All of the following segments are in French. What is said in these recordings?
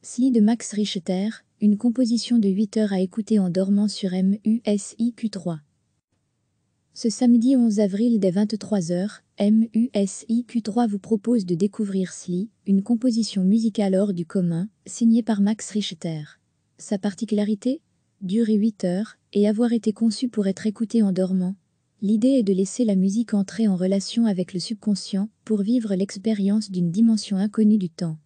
Sli de Max Richter, une composition de 8 heures à écouter en dormant sur MUSIQ3. Ce samedi 11 avril dès 23h, MUSIQ3 vous propose de découvrir SLI, une composition musicale hors du commun, signée par Max Richter. Sa particularité Durer 8 heures et avoir été conçue pour être écoutée en dormant. L'idée est de laisser la musique entrer en relation avec le subconscient pour vivre l'expérience d'une dimension inconnue du temps.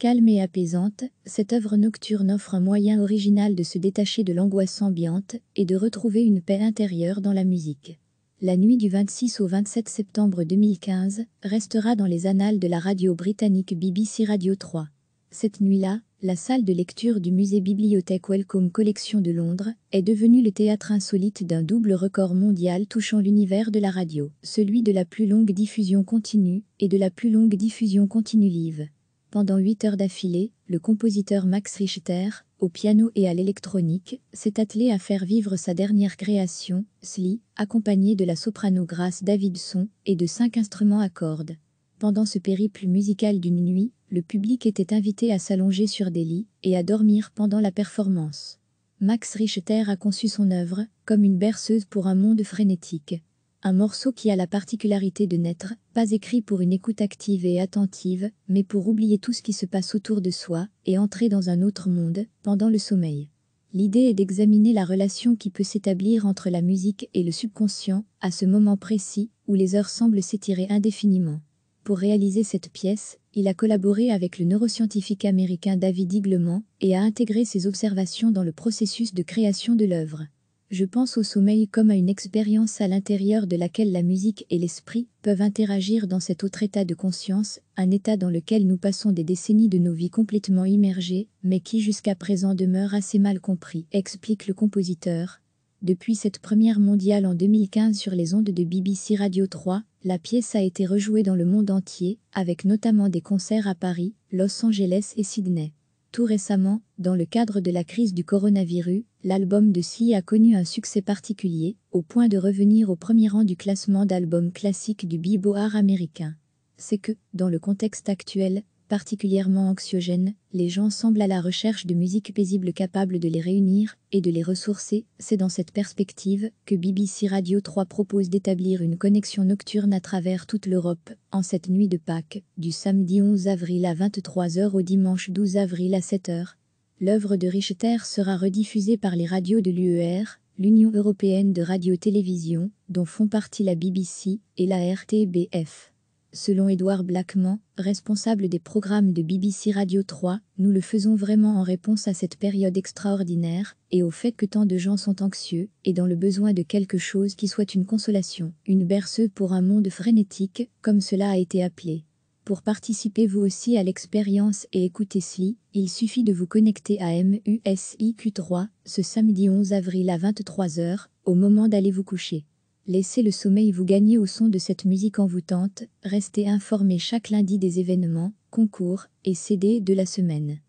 Calme et apaisante, cette œuvre nocturne offre un moyen original de se détacher de l'angoisse ambiante et de retrouver une paix intérieure dans la musique. La nuit du 26 au 27 septembre 2015 restera dans les annales de la radio britannique BBC Radio 3. Cette nuit-là, la salle de lecture du musée bibliothèque Welcome Collection de Londres est devenue le théâtre insolite d'un double record mondial touchant l'univers de la radio, celui de la plus longue diffusion continue et de la plus longue diffusion continue vive. Pendant huit heures d'affilée, le compositeur Max Richter, au piano et à l'électronique, s'est attelé à faire vivre sa dernière création, Sly, accompagnée de la soprano Grace Davidson et de cinq instruments à cordes. Pendant ce périple musical d'une nuit, le public était invité à s'allonger sur des lits et à dormir pendant la performance. Max Richter a conçu son œuvre comme une berceuse pour un monde frénétique. Un morceau qui a la particularité de n'être pas écrit pour une écoute active et attentive, mais pour oublier tout ce qui se passe autour de soi et entrer dans un autre monde pendant le sommeil. L'idée est d'examiner la relation qui peut s'établir entre la musique et le subconscient à ce moment précis où les heures semblent s'étirer indéfiniment. Pour réaliser cette pièce, il a collaboré avec le neuroscientifique américain David Eagleman et a intégré ses observations dans le processus de création de l'œuvre. Je pense au sommeil comme à une expérience à l'intérieur de laquelle la musique et l'esprit peuvent interagir dans cet autre état de conscience, un état dans lequel nous passons des décennies de nos vies complètement immergées, mais qui jusqu'à présent demeure assez mal compris, explique le compositeur. Depuis cette première mondiale en 2015 sur les ondes de BBC Radio 3, la pièce a été rejouée dans le monde entier, avec notamment des concerts à Paris, Los Angeles et Sydney. Tout récemment, dans le cadre de la crise du coronavirus, l'album de Si a connu un succès particulier, au point de revenir au premier rang du classement d'albums classiques du billboard américain. C'est que, dans le contexte actuel, particulièrement anxiogène, les gens semblent à la recherche de musique paisible capable de les réunir et de les ressourcer, c'est dans cette perspective que BBC Radio 3 propose d'établir une connexion nocturne à travers toute l'Europe, en cette nuit de Pâques, du samedi 11 avril à 23h au dimanche 12 avril à 7h. L'œuvre de Richter sera rediffusée par les radios de l'UER, l'Union européenne de radio-télévision, dont font partie la BBC et la RTBF. Selon Edouard Blackman, responsable des programmes de BBC Radio 3, nous le faisons vraiment en réponse à cette période extraordinaire et au fait que tant de gens sont anxieux et dans le besoin de quelque chose qui soit une consolation, une berceuse pour un monde frénétique, comme cela a été appelé. Pour participer vous aussi à l'expérience et écouter SLI, il suffit de vous connecter à MUSIQ3 ce samedi 11 avril à 23h, au moment d'aller vous coucher. Laissez le sommeil vous gagner au son de cette musique envoûtante, restez informé chaque lundi des événements, concours et CD de la semaine.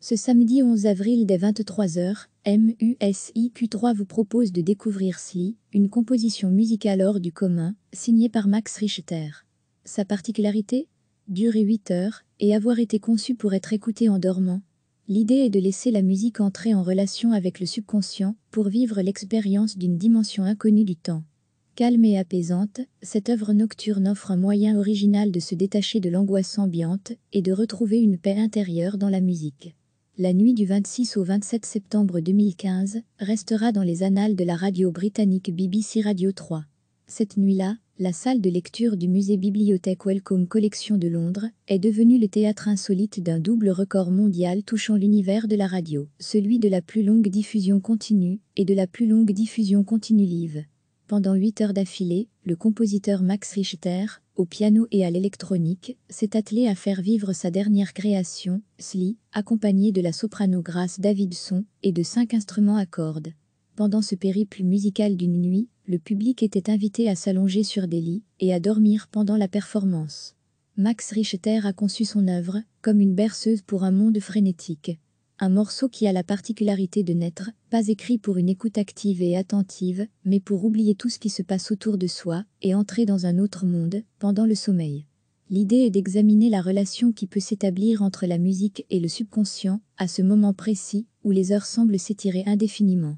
Ce samedi 11 avril dès 23h, MUSIQ3 vous propose de découvrir SI, une composition musicale hors du commun, signée par Max Richter. Sa particularité Durer 8 heures et avoir été conçue pour être écoutée en dormant, L'idée est de laisser la musique entrer en relation avec le subconscient pour vivre l'expérience d'une dimension inconnue du temps. Calme et apaisante, cette œuvre nocturne offre un moyen original de se détacher de l'angoisse ambiante et de retrouver une paix intérieure dans la musique. La nuit du 26 au 27 septembre 2015 restera dans les annales de la radio britannique BBC Radio 3. Cette nuit-là, la salle de lecture du musée bibliothèque Welcome Collection de Londres est devenue le théâtre insolite d'un double record mondial touchant l'univers de la radio, celui de la plus longue diffusion continue et de la plus longue diffusion continue live. Pendant huit heures d'affilée, le compositeur Max Richter, au piano et à l'électronique, s'est attelé à faire vivre sa dernière création, Sli, accompagnée de la soprano Grace Davidson et de cinq instruments à cordes. Pendant ce périple musical d'une nuit, le public était invité à s'allonger sur des lits et à dormir pendant la performance. Max Richter a conçu son œuvre comme une berceuse pour un monde frénétique. Un morceau qui a la particularité de n'être pas écrit pour une écoute active et attentive, mais pour oublier tout ce qui se passe autour de soi et entrer dans un autre monde pendant le sommeil. L'idée est d'examiner la relation qui peut s'établir entre la musique et le subconscient à ce moment précis où les heures semblent s'étirer indéfiniment.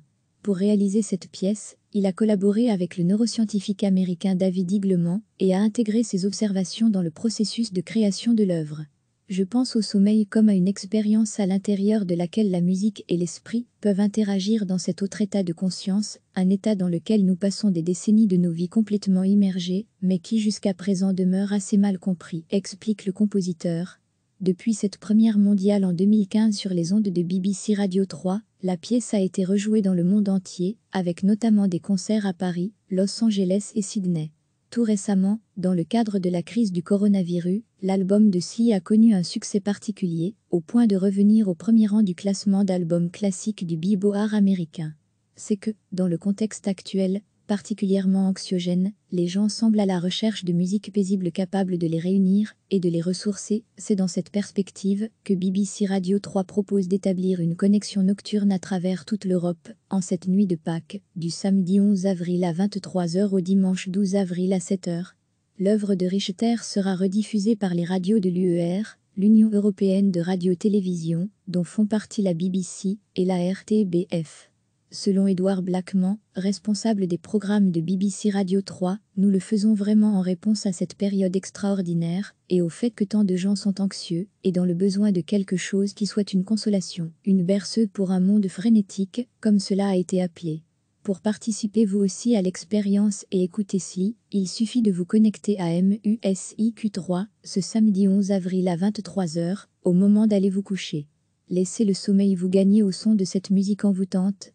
Pour réaliser cette pièce, il a collaboré avec le neuroscientifique américain David Eagleman et a intégré ses observations dans le processus de création de l'œuvre. Je pense au sommeil comme à une expérience à l'intérieur de laquelle la musique et l'esprit peuvent interagir dans cet autre état de conscience, un état dans lequel nous passons des décennies de nos vies complètement immergées, mais qui jusqu'à présent demeure assez mal compris, explique le compositeur, depuis cette première mondiale en 2015 sur les ondes de BBC Radio 3, la pièce a été rejouée dans le monde entier, avec notamment des concerts à Paris, Los Angeles et Sydney. Tout récemment, dans le cadre de la crise du coronavirus, l'album de Si a connu un succès particulier, au point de revenir au premier rang du classement d'albums classiques du bibo-art américain. C'est que, dans le contexte actuel, particulièrement anxiogène, les gens semblent à la recherche de musique paisible capable de les réunir et de les ressourcer. C'est dans cette perspective que BBC Radio 3 propose d'établir une connexion nocturne à travers toute l'Europe en cette nuit de Pâques, du samedi 11 avril à 23h au dimanche 12 avril à 7h. L'œuvre de Richter sera rediffusée par les radios de l'UER, l'Union européenne de radio-télévision, dont font partie la BBC et la RTBF. Selon Édouard Blackman, responsable des programmes de BBC Radio 3, nous le faisons vraiment en réponse à cette période extraordinaire et au fait que tant de gens sont anxieux et dans le besoin de quelque chose qui soit une consolation, une berceuse pour un monde frénétique, comme cela a été appelé. Pour participer vous aussi à l'expérience et écouter si, il suffit de vous connecter à MUSIQ3 ce samedi 11 avril à 23h, au moment d'aller vous coucher. Laissez le sommeil vous gagner au son de cette musique envoûtante